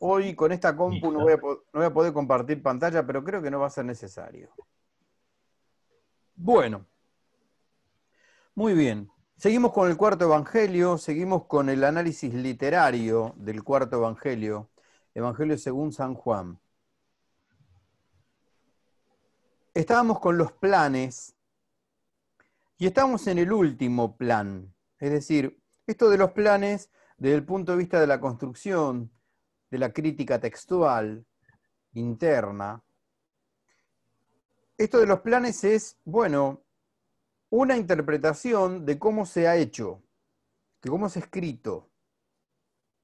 Hoy con esta compu no voy, a, poder compartir pantalla, pero creo que no va a ser necesario. Bueno, muy bien. Seguimos con el cuarto evangelio, seguimos con el análisis literario del cuarto evangelio, Evangelio según San Juan. Estábamos con los planes y estamos en el último plan, es decir, esto de los planes desde el punto de vista de la construcción, de la crítica textual interna, esto de los planes es, bueno, una interpretación de cómo se ha hecho, de cómo se ha escrito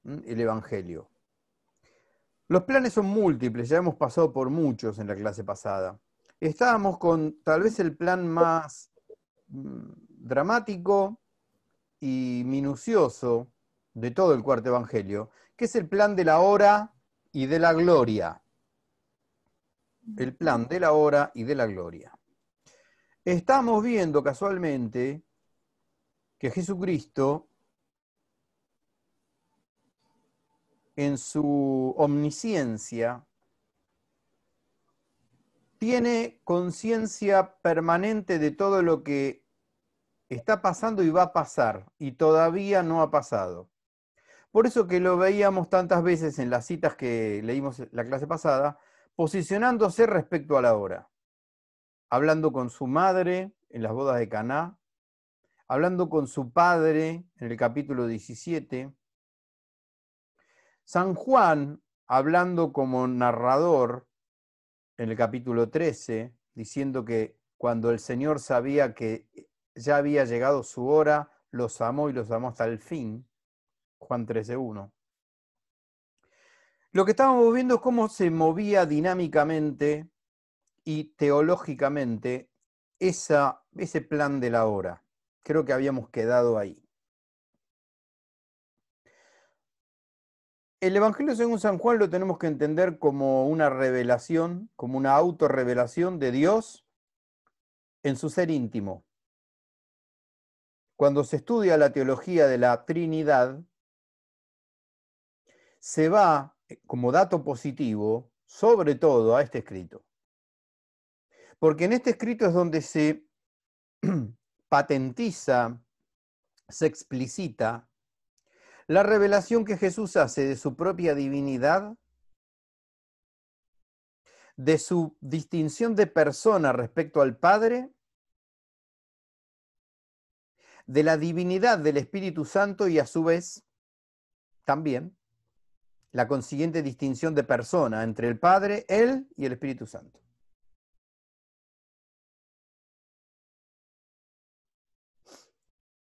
el Evangelio. Los planes son múltiples, ya hemos pasado por muchos en la clase pasada. Estábamos con tal vez el plan más mm, dramático y minucioso de todo el cuarto evangelio, que es el plan de la hora y de la gloria. El plan de la hora y de la gloria. Estamos viendo casualmente que Jesucristo, en su omnisciencia, tiene conciencia permanente de todo lo que está pasando y va a pasar, y todavía no ha pasado. Por eso que lo veíamos tantas veces en las citas que leímos la clase pasada, posicionándose respecto a la hora, hablando con su madre en las bodas de Caná, hablando con su padre en el capítulo 17, San Juan hablando como narrador en el capítulo 13, diciendo que cuando el Señor sabía que ya había llegado su hora, los amó y los amó hasta el fin. Juan 13.1. Lo que estábamos viendo es cómo se movía dinámicamente y teológicamente ese plan de la hora. Creo que habíamos quedado ahí. El Evangelio según San Juan lo tenemos que entender como una revelación, como una autorrevelación de Dios en su ser íntimo. Cuando se estudia la teología de la Trinidad, se va eh, como dato positivo sobre todo a este escrito. Porque en este escrito es donde se patentiza, se explicita la revelación que Jesús hace de su propia divinidad, de su distinción de persona respecto al Padre, de la divinidad del Espíritu Santo y a su vez también la consiguiente distinción de persona entre el Padre, Él y el Espíritu Santo.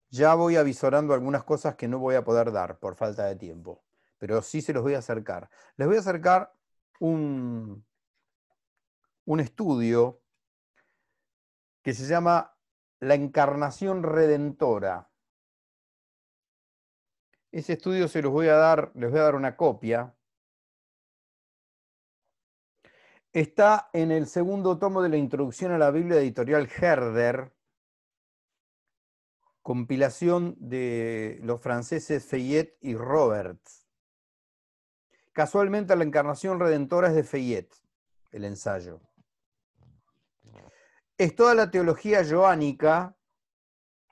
Ya voy avisorando algunas cosas que no voy a poder dar por falta de tiempo, pero sí se los voy a acercar. Les voy a acercar un, un estudio que se llama La Encarnación Redentora ese estudio se los voy a dar, les voy a dar una copia. Está en el segundo tomo de la introducción a la Biblia editorial Herder, compilación de los franceses Fayette y Roberts. Casualmente la encarnación redentora es de Fayette, el ensayo. Es toda la teología joánica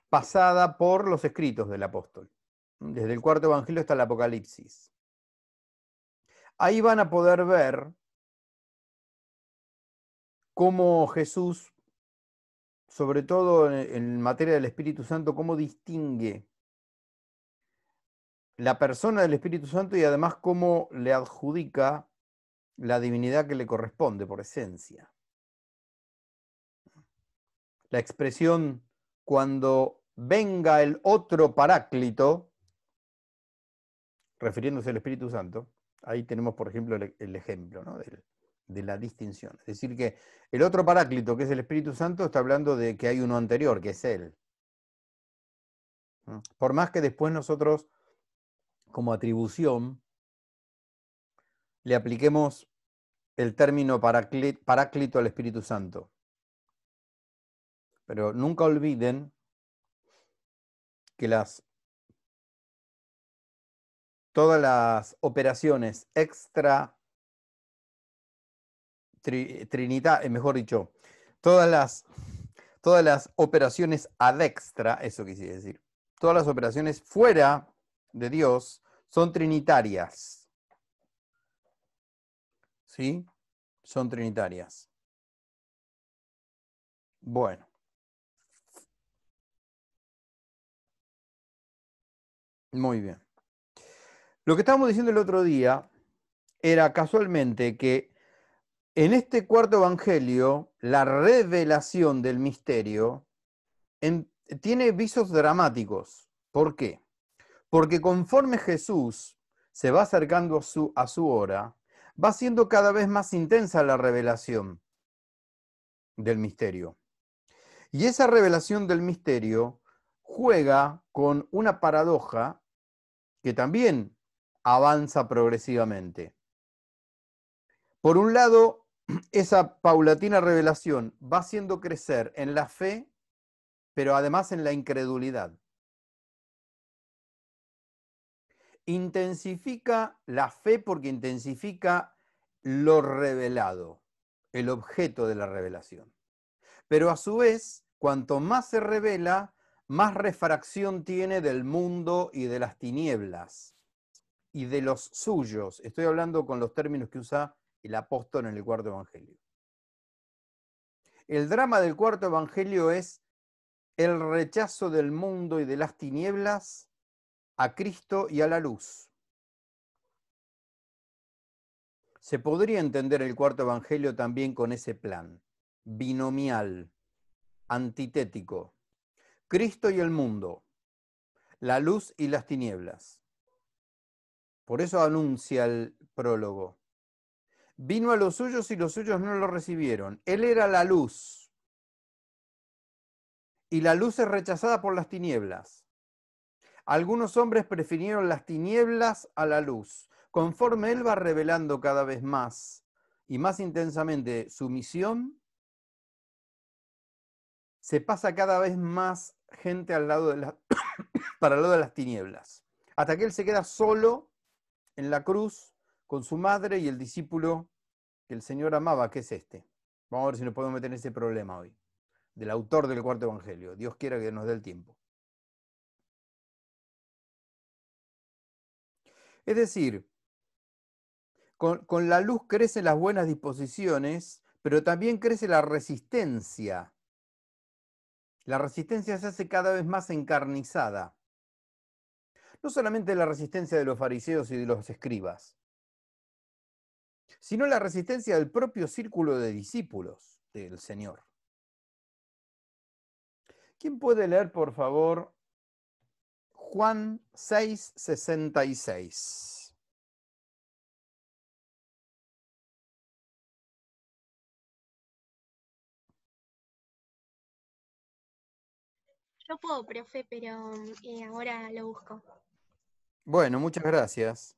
pasada por los escritos del apóstol desde el cuarto evangelio hasta el Apocalipsis. Ahí van a poder ver cómo Jesús, sobre todo en materia del Espíritu Santo, cómo distingue la persona del Espíritu Santo y además cómo le adjudica la divinidad que le corresponde por esencia. La expresión cuando venga el otro paráclito, refiriéndose al Espíritu Santo, ahí tenemos, por ejemplo, el, ejemplo de, de la distinción. Es decir, que el otro paráclito, que es el Espíritu Santo, está hablando de que hay uno anterior, que es Él. Por más que después nosotros, como atribución, le apliquemos el término paráclito al Espíritu Santo. Pero nunca olviden que las todas las operaciones extra eh, mejor dicho, todas las, todas las operaciones ad extra, eso quisiera decir, todas las operaciones fuera de Dios son trinitarias. ¿Sí? Son trinitarias. Bueno. Muy bien. Lo que estábamos diciendo el otro día era casualmente que en este cuarto evangelio, la revelación del misterio tiene visos dramáticos. ¿Por qué? Porque conforme Jesús se va acercando a su, a su hora, va siendo cada vez más intensa la revelación del misterio. Y esa revelación del misterio juega con una paradoja que también avanza progresivamente. Por un lado, esa paulatina revelación va haciendo crecer en la fe, pero además en la incredulidad. Intensifica la fe porque intensifica lo revelado, el objeto de la revelación. Pero a su vez, cuanto más se revela, más refracción tiene del mundo y de las tinieblas y de los suyos. Estoy hablando con los términos que usa el apóstol en el cuarto evangelio. El drama del cuarto evangelio es el rechazo del mundo y de las tinieblas a Cristo y a la luz. Se podría entender el cuarto evangelio también con ese plan, binomial, antitético. Cristo y el mundo, la luz y las tinieblas. Por eso anuncia el prólogo. Vino a los suyos y los suyos no lo recibieron. Él era la luz. Y la luz es rechazada por las tinieblas. Algunos hombres prefirieron las tinieblas a la luz. Conforme él va revelando cada vez más y más intensamente su misión, se pasa cada vez más gente al lado de para el lado de las tinieblas, hasta que él se queda solo en la cruz con su madre y el discípulo que el Señor amaba, que es este. Vamos a ver si nos podemos meter en ese problema hoy, del autor del cuarto Evangelio. Dios quiera que nos dé el tiempo. Es decir, con, con, la luz crecen las buenas disposiciones, pero también crece la resistencia. La resistencia se hace cada vez más encarnizada no solamente la resistencia de los fariseos y de los escribas, sino la resistencia del propio círculo de discípulos del Señor. ¿Quién puede leer, por favor, Juan 6, 66? Yo puedo, profe, pero eh, ahora lo busco. Bueno, muchas gracias.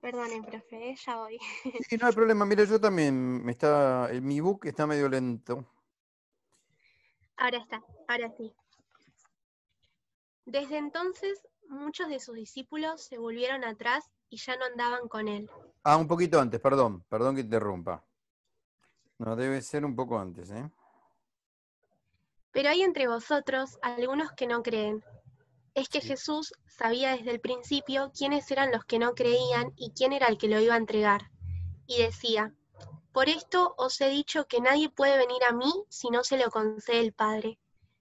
Perdonen, profe, ¿eh? ya voy. Sí, no hay problema. Mira, yo también me está. Eh, mi book está medio lento. Ahora está, ahora sí. Desde entonces, muchos de sus discípulos se volvieron atrás y ya no andaban con él. Ah, un poquito antes, perdón, perdón que interrumpa. No, debe ser un poco antes, ¿eh? Pero hay entre vosotros algunos que no creen. Es que Jesús sabía desde el principio quiénes eran los que no creían y quién era el que lo iba a entregar. Y decía, por esto os he dicho que nadie puede venir a mí si no se lo concede el Padre.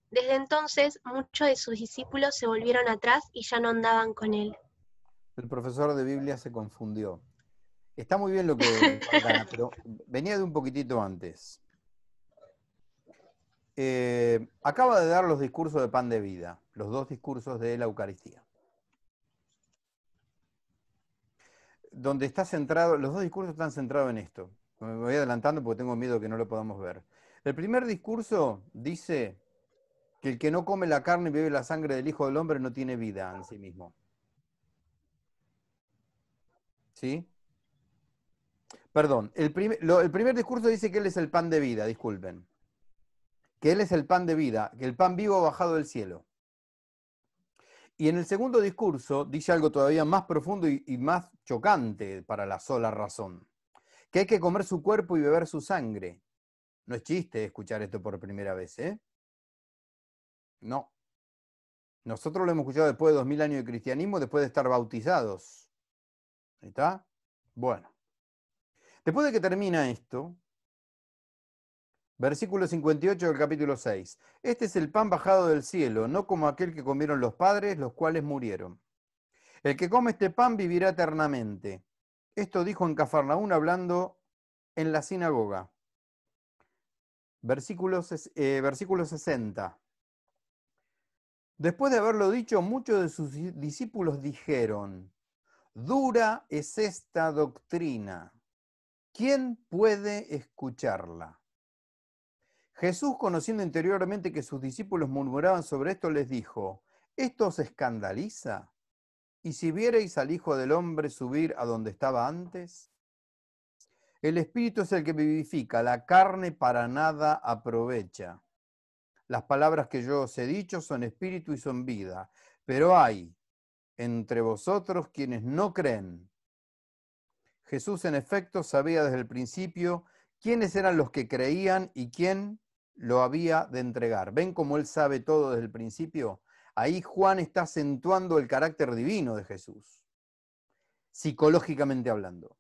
Desde entonces muchos de sus discípulos se volvieron atrás y ya no andaban con él. El profesor de Biblia se confundió. Está muy bien lo que... pero venía de un poquitito antes. Eh, acaba de dar los discursos de pan de vida, los dos discursos de la Eucaristía. Donde está centrado, los dos discursos están centrados en esto. Me voy adelantando porque tengo miedo que no lo podamos ver. El primer discurso dice que el que no come la carne y bebe la sangre del Hijo del Hombre no tiene vida en sí mismo. ¿Sí? Perdón, el, el primer discurso dice que Él es el pan de vida, disculpen que Él es el pan de vida, que el pan vivo ha bajado del cielo. Y en el segundo discurso dice algo todavía más profundo y, más chocante para la sola razón, que hay que comer su cuerpo y beber su sangre. No es chiste escuchar esto por primera vez, ¿eh? No. Nosotros lo hemos escuchado después de dos mil años de cristianismo, después de estar bautizados. ¿Está? Bueno. Después de que termina esto, Versículo 58 del capítulo 6. Este es el pan bajado del cielo, no como aquel que comieron los padres, los cuales murieron. El que come este pan vivirá eternamente. Esto dijo en Cafarnaún hablando en la sinagoga. Versículo, eh, versículo 60. Después de haberlo dicho, muchos de sus discípulos dijeron, dura es esta doctrina. ¿Quién puede escucharla? Jesús, conociendo interiormente que sus discípulos murmuraban sobre esto, les dijo, ¿esto os escandaliza? ¿Y si vierais al Hijo del Hombre subir a donde estaba antes? El Espíritu es el que vivifica, la carne para nada aprovecha. Las palabras que yo os he dicho son espíritu y son vida, pero hay entre vosotros quienes no creen. Jesús en efecto sabía desde el principio quiénes eran los que creían y quién lo había de entregar. ¿Ven cómo él sabe todo desde el principio? Ahí Juan está acentuando el carácter divino de Jesús, psicológicamente hablando.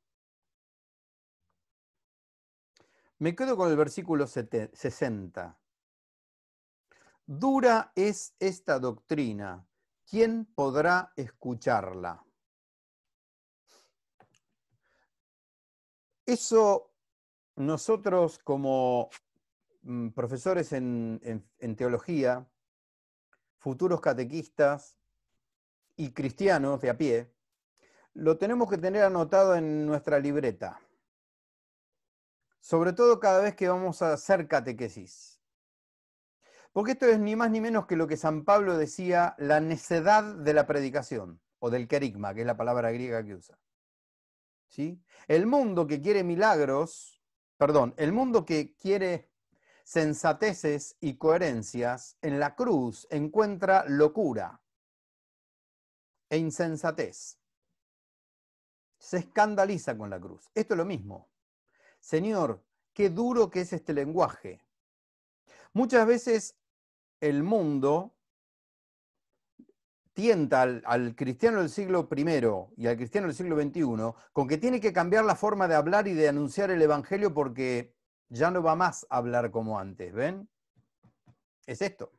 Me quedo con el versículo 60. Dura es esta doctrina. ¿Quién podrá escucharla? Eso nosotros como Mm, profesores en, teología, futuros catequistas y cristianos de a pie, lo tenemos que tener anotado en nuestra libreta. Sobre todo cada vez que vamos a hacer catequesis. Porque esto es ni más ni menos que lo que San Pablo decía, la necedad de la predicación, o del querigma, que es la palabra griega que usa. ¿Sí? El mundo que quiere milagros, perdón, el mundo que quiere sensateces y coherencias, en la cruz encuentra locura e insensatez. Se escandaliza con la cruz. Esto es lo mismo. Señor, qué duro que es este lenguaje. Muchas veces el mundo tienta al, cristiano del siglo I y al cristiano del siglo XXI con que tiene que cambiar la forma de hablar y de anunciar el Evangelio porque ya no va más a hablar como antes, ¿ven? Es esto.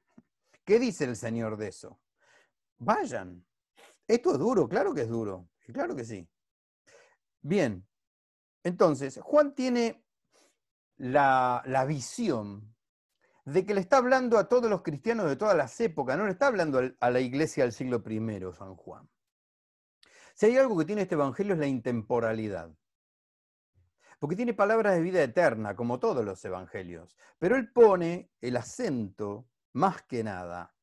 ¿Qué dice el Señor de eso? Vayan. Esto es duro, claro que es duro, claro que sí. Bien, entonces, Juan tiene la, visión de que le está hablando a todos los cristianos de todas las épocas, no le está hablando a la iglesia del siglo I, San Juan. Si hay algo que tiene este Evangelio es la intemporalidad porque tiene palabras de vida eterna, como todos los evangelios. Pero él pone el acento, más que nada,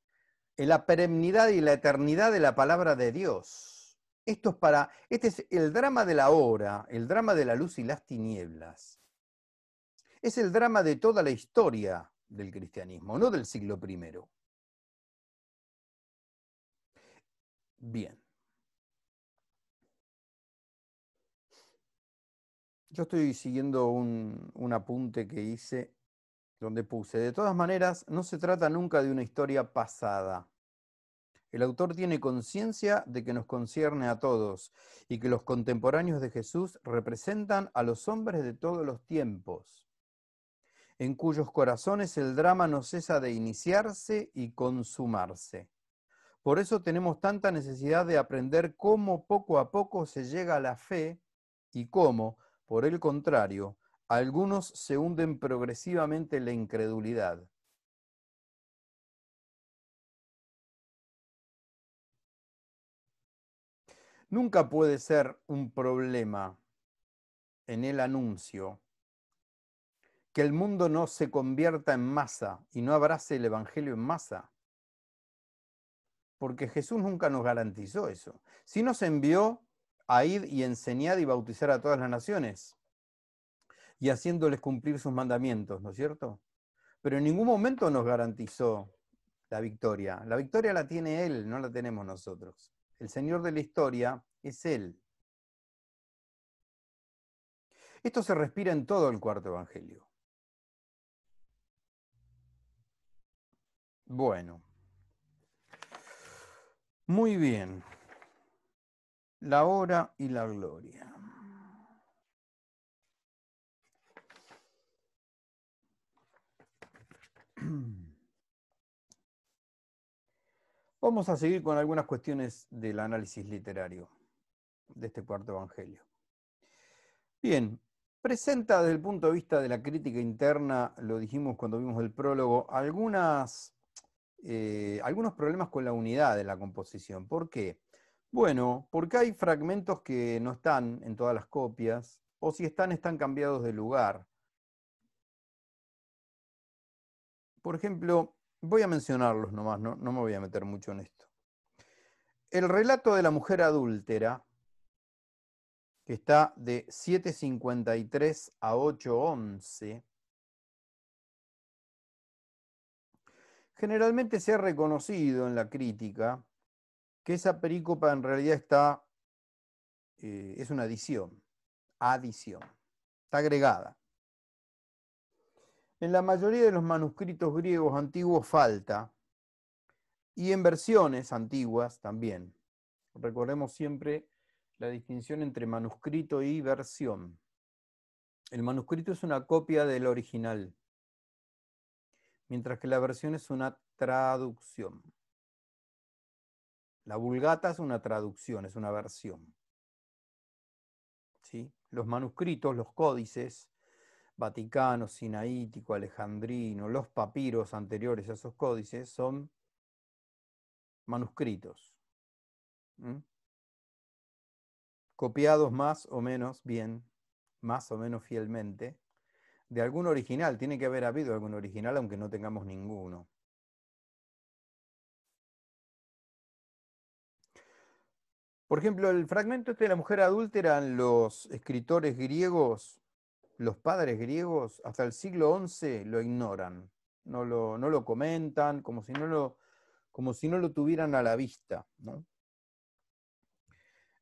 en la perennidad y la eternidad de la palabra de Dios. Esto es para, este es el drama de la hora, el drama de la luz y las tinieblas. Es el drama de toda la historia del cristianismo, no del siglo I. Bien. Yo estoy siguiendo un, apunte que hice donde puse, de todas maneras, no se trata nunca de una historia pasada. El autor tiene conciencia de que nos concierne a todos y que los contemporáneos de Jesús representan a los hombres de todos los tiempos, en cuyos corazones el drama no cesa de iniciarse y consumarse. Por eso tenemos tanta necesidad de aprender cómo poco a poco se llega a la fe y cómo, por el contrario, algunos se hunden progresivamente en la incredulidad. Nunca puede ser un problema en el anuncio que el mundo no se convierta en masa y no abrace el Evangelio en masa. Porque Jesús nunca nos garantizó eso. Si nos envió a ir y enseñar y bautizar a todas las naciones y haciéndoles cumplir sus mandamientos, ¿no es cierto? Pero en ningún momento nos garantizó la victoria. La victoria la tiene Él, no la tenemos nosotros. El Señor de la historia es Él. Esto se respira en todo el cuarto Evangelio. Bueno. Muy bien la hora y la gloria. Vamos a seguir con algunas cuestiones del análisis literario de este cuarto Evangelio. Bien, presenta desde el punto de vista de la crítica interna, lo dijimos cuando vimos el prólogo, algunas, eh, algunos problemas con la unidad de la composición. ¿Por qué? Bueno, porque hay fragmentos que no están en todas las copias, o si están, están cambiados de lugar. Por ejemplo, voy a mencionarlos nomás, no, no me voy a meter mucho en esto. El relato de la mujer adúltera, que está de 7.53 a 8.11, generalmente se ha reconocido en la crítica que esa perícopa en realidad está, eh, es una adición, adición, está agregada. En la mayoría de los manuscritos griegos antiguos falta, y en versiones antiguas también. Recordemos siempre la distinción entre manuscrito y versión. El manuscrito es una copia del original, mientras que la versión es una traducción. La Vulgata es una traducción, es una versión. ¿Sí? Los manuscritos, los códices, Vaticano, Sinaítico, Alejandrino, los papiros anteriores a esos códices son manuscritos, copiados más o menos bien, más o menos fielmente, de algún original. Tiene que haber habido algún original, aunque no tengamos ninguno. Por ejemplo, el fragmento este de la mujer adúltera los escritores griegos, los padres griegos, hasta el siglo XI lo ignoran, no lo, no lo comentan, como si no lo, como si no lo tuvieran a la vista.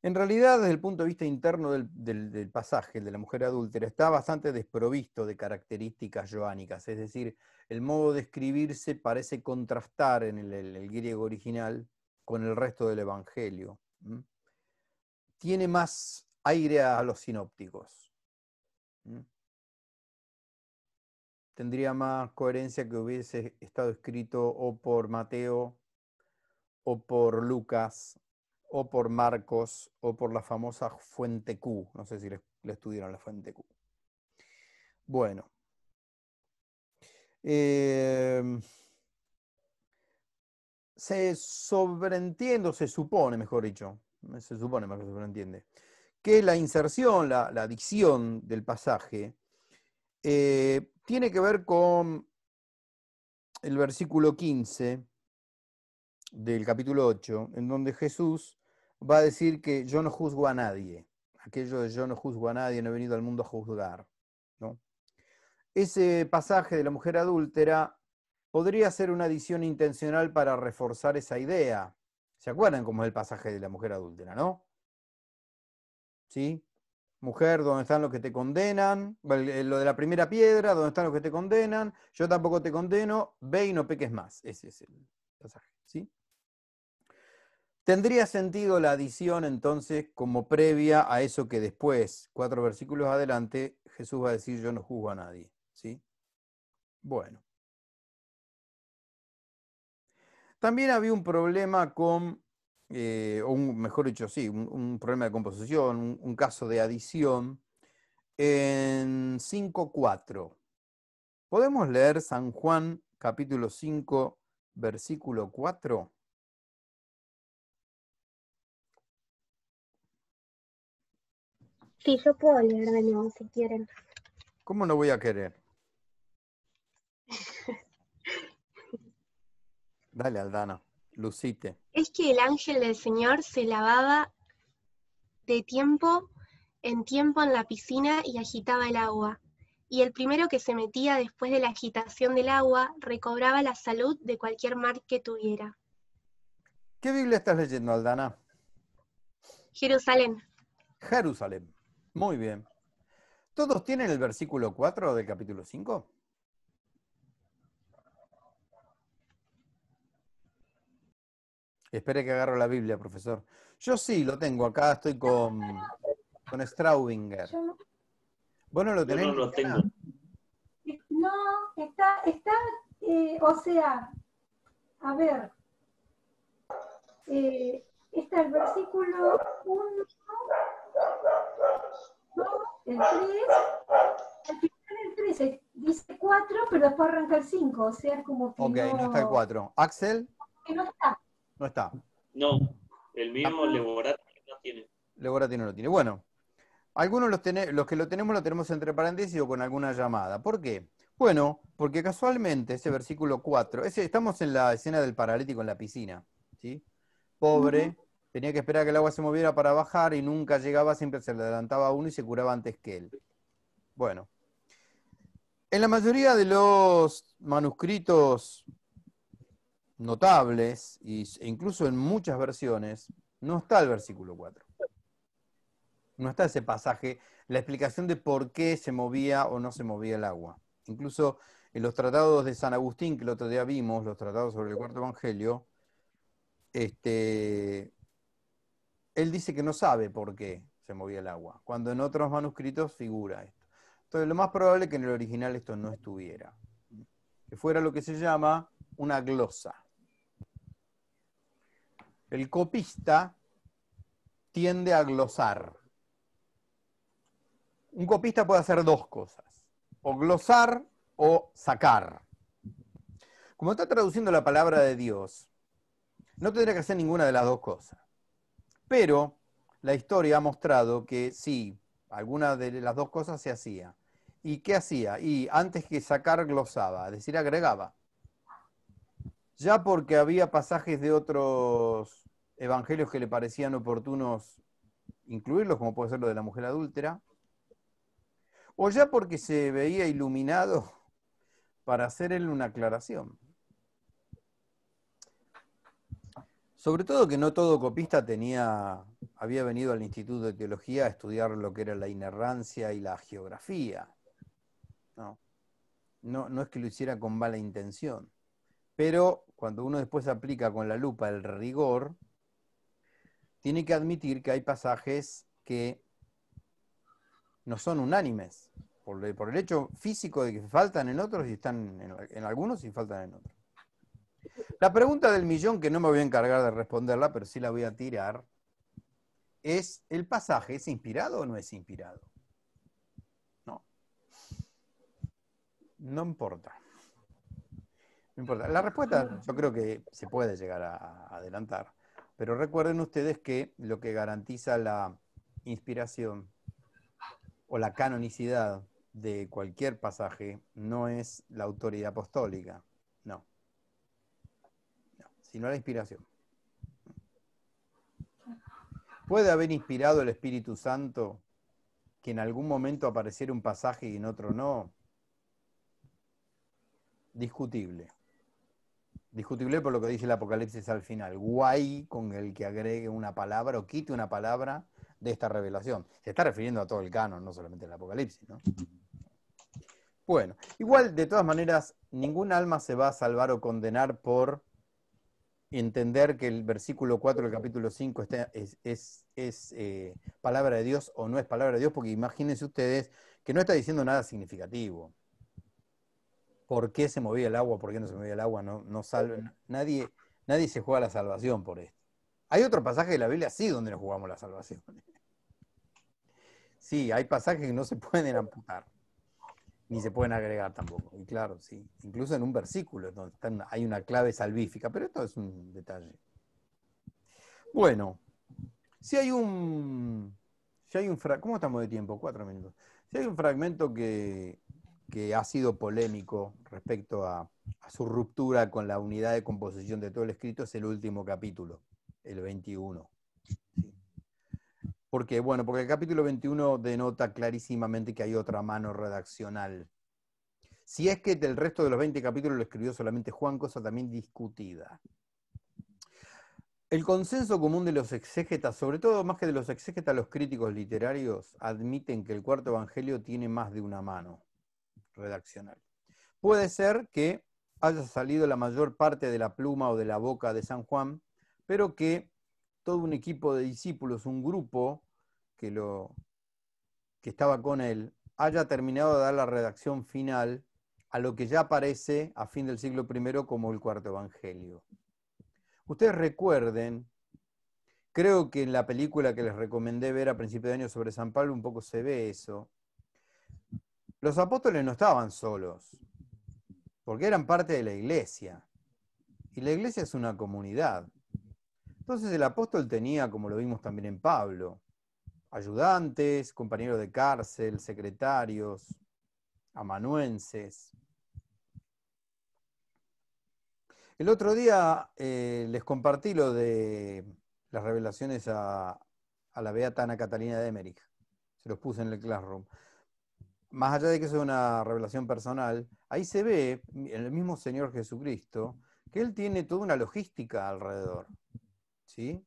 En realidad, desde el punto de vista interno del, pasaje, de la mujer adúltera, está bastante desprovisto de características joánicas, es decir, el modo de escribirse parece contrastar en el, griego original con el resto del Evangelio tiene más aire a los sinópticos. Tendría más coherencia que hubiese estado escrito o por Mateo, o por Lucas, o por Marcos, o por la famosa fuente Q. No sé si le, estudiaron la fuente Q. Bueno. Em, se sobreentiende, o se supone, mejor dicho, eh, se supone, más que entiende, que la inserción, la, la del pasaje, eh, tiene que ver con el versículo 15 del capítulo 8, en donde Jesús va a decir que yo no juzgo a nadie. Aquello de yo no juzgo a nadie, no he venido al mundo a juzgar. ¿no? Ese pasaje de la mujer adúltera podría ser una adición intencional para reforzar esa idea, ¿Se acuerdan cómo es el pasaje de la mujer adúltera, no? ¿Sí? Mujer, ¿dónde están los que te condenan? Lo de la primera piedra, ¿dónde están los que te condenan? Yo tampoco te condeno, ve y no peques más. Ese es el pasaje, ¿sí? Tendría sentido la adición entonces como previa a eso que después, cuatro versículos adelante, Jesús va a decir yo no juzgo a nadie, ¿sí? Bueno. También había un problema con, eh, o un, mejor dicho, sí, un, problema de composición, un, caso de adición en 5.4. ¿Podemos leer San Juan capítulo 5, versículo 4? Sí, yo puedo leer de si quieren. ¿Cómo no voy a querer? Dale, Aldana, lucite. Es que el ángel del Señor se lavaba de tiempo en tiempo en la piscina y agitaba el agua. Y el primero que se metía después de la agitación del agua recobraba la salud de cualquier mar que tuviera. ¿Qué Biblia estás leyendo, Aldana? Jerusalén. Jerusalén. Muy bien. ¿Todos tienen el versículo 4 del capítulo 5? Espere que agarro la Biblia, profesor. Yo sí lo tengo acá, estoy con, Straubinger. Bueno, ¿Vos lo tenés? no lo tengo. No, está, está eh, o sea, a ver, eh, está el versículo 1, 2, el 3, al final el 3, dice 4, pero después arranca el 5, o sea, es como que Ok, no, está el 4. ¿Axel? no está. No está. No, el mismo no tiene. Leborati no lo tiene. Bueno, algunos los, los que lo tenemos lo tenemos entre paréntesis o con alguna llamada. ¿Por qué? Bueno, porque casualmente ese versículo 4, estamos en la escena del paralítico en la piscina, ¿sí? Pobre, tenía que esperar que el agua se moviera para bajar y nunca llegaba, siempre se le adelantaba a uno y se curaba antes que él. Bueno, en la mayoría de los manuscritos notables, e incluso en muchas versiones, no está el versículo 4. No está ese pasaje, la explicación de por qué se movía o no se movía el agua. Incluso en los tratados de San Agustín, que el otro día vimos, los tratados sobre el cuarto evangelio, este, él dice que no sabe por qué se movía el agua, cuando en otros manuscritos figura esto. Entonces, lo más probable es que en el original esto no estuviera, que fuera lo que se llama una glosa. El copista tiende a glosar. Un copista puede hacer dos cosas, o glosar o sacar. Como está traduciendo la palabra de Dios, no tendría que hacer ninguna de las dos cosas. Pero la historia ha mostrado que sí, alguna de las dos cosas se hacía. ¿Y qué hacía? Y antes que sacar, glosaba, es decir, agregaba. Ya porque había pasajes de otros evangelios que le parecían oportunos incluirlos, como puede ser lo de la mujer adúltera, o ya porque se veía iluminado para hacer él una aclaración. Sobre todo que no todo copista tenía, había venido al Instituto de Teología a estudiar lo que era la inerrancia y la geografía. no, no es que lo hiciera con mala intención. Pero cuando uno después aplica con la lupa el rigor, tiene que admitir que hay pasajes que no son unánimes, por, el, hecho físico de que faltan en otros y están en, algunos y faltan en otros. La pregunta del millón, que no me voy a encargar de responderla, pero sí la voy a tirar, es, ¿el pasaje es inspirado o no es inspirado? No. No importa. No importa. La respuesta yo creo que se puede llegar a adelantar. Pero recuerden ustedes que lo que garantiza la inspiración o la canonicidad de cualquier pasaje no es la autoridad apostólica, no, sino la inspiración. ¿Puede haber inspirado el Espíritu Santo que en algún momento apareciera un pasaje y en otro no? Discutible discutible por lo que dice el Apocalipsis al final, guay con el que agregue una palabra o quite una palabra de esta revelación. Se está refiriendo a todo el canon, no solamente al Apocalipsis, ¿no? Bueno, igual, de todas maneras, ningún alma se va a salvar o condenar por entender que el versículo 4 del capítulo 5 es, eh, palabra de Dios o no es palabra de Dios, porque imagínense ustedes que no está diciendo nada significativo por qué se movía el agua, por qué no se movía el agua, no, no Nadie, nadie se juega la salvación por esto. Hay otro pasaje de la Biblia, sí, donde nos jugamos la salvación. Sí, hay pasajes que no se pueden amputar, ni se pueden agregar tampoco. Y claro, sí. Incluso en un versículo donde hay una clave salvífica, pero esto es un detalle. Bueno, si hay un. Si hay un ¿Cómo estamos de tiempo? Cuatro minutos. Si hay un fragmento que, que ha sido polémico respecto a, su ruptura con la unidad de composición de todo el escrito es el último capítulo, el 21. Porque, bueno, porque el capítulo 21 denota clarísimamente que hay otra mano redaccional. Si es que del resto de los 20 capítulos lo escribió solamente Juan, cosa también discutida. El consenso común de los exégetas, sobre todo más que de los exégetas, los críticos literarios admiten que el cuarto evangelio tiene más de una mano redaccional. Puede ser que haya salido la mayor parte de la pluma o de la boca de San Juan, pero que todo un equipo de discípulos, un grupo que, lo, que estaba con él, haya terminado de dar la redacción final a lo que ya aparece a fin del siglo I como el cuarto evangelio. Ustedes recuerden, creo que en la película que les recomendé ver a principio de año sobre San Pablo un poco se ve eso, los apóstoles no estaban solos, porque eran parte de la iglesia. Y la iglesia es una comunidad. Entonces el apóstol tenía, como lo vimos también en Pablo, ayudantes, compañeros de cárcel, secretarios, amanuenses. El otro día eh, les compartí lo de las revelaciones a, la beata Ana Catalina de Emmerich. Se los puse en el classroom más allá de que eso es una revelación personal, ahí se ve en el mismo Señor Jesucristo que él tiene toda una logística alrededor, ¿sí?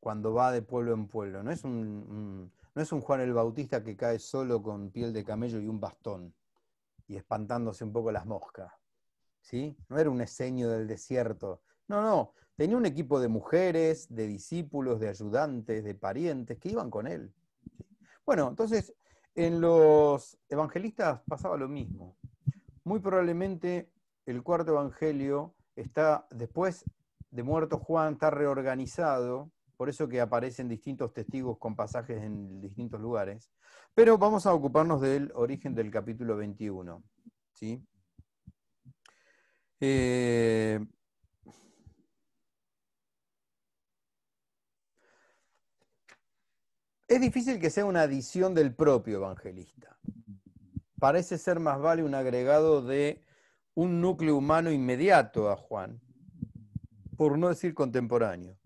Cuando va de pueblo en pueblo, no es un, no es un Juan el Bautista que cae solo con piel de camello y un bastón y espantándose un poco las moscas, ¿sí? No era un eseño del desierto, no, no, tenía un equipo de mujeres, de discípulos, de ayudantes, de parientes que iban con él. Bueno, entonces en los evangelistas pasaba lo mismo. Muy probablemente el cuarto evangelio está después de muerto Juan, está reorganizado, por eso que aparecen distintos testigos con pasajes en distintos lugares. Pero vamos a ocuparnos del origen del capítulo 21. ¿sí? Eh, Es difícil que sea una adición del propio evangelista. Parece ser más vale un agregado de un núcleo humano inmediato a Juan, por no decir contemporáneo.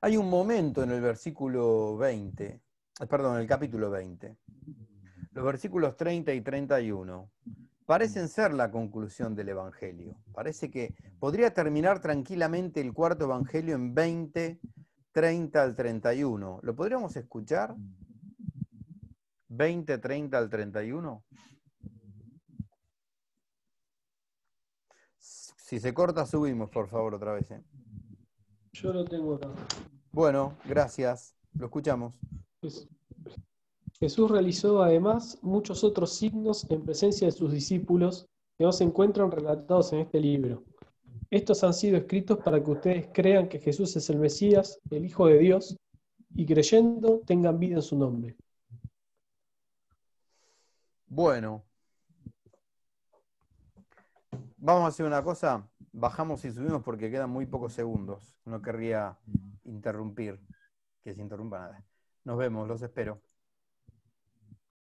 Hay un momento en el versículo 20, eh, perdón, en el capítulo 20, los versículos 30 y 31, parecen ser la conclusión del Evangelio. Parece que podría terminar tranquilamente el cuarto Evangelio en 20, 30 al 31. ¿Lo podríamos escuchar? 20, 30 al 31. Si se corta, subimos, por favor, otra vez. ¿eh? Yo lo tengo acá. Bueno, gracias. Lo escuchamos. Jesús realizó además muchos otros signos en presencia de sus discípulos que no se encuentran relatados en este libro. Estos han sido escritos para que ustedes crean que Jesús es el Mesías, el Hijo de Dios, y creyendo tengan vida en su nombre. Bueno, vamos a hacer una cosa, bajamos y subimos porque quedan muy pocos segundos. No querría interrumpir, que se interrumpa nada. Nos vemos, los espero.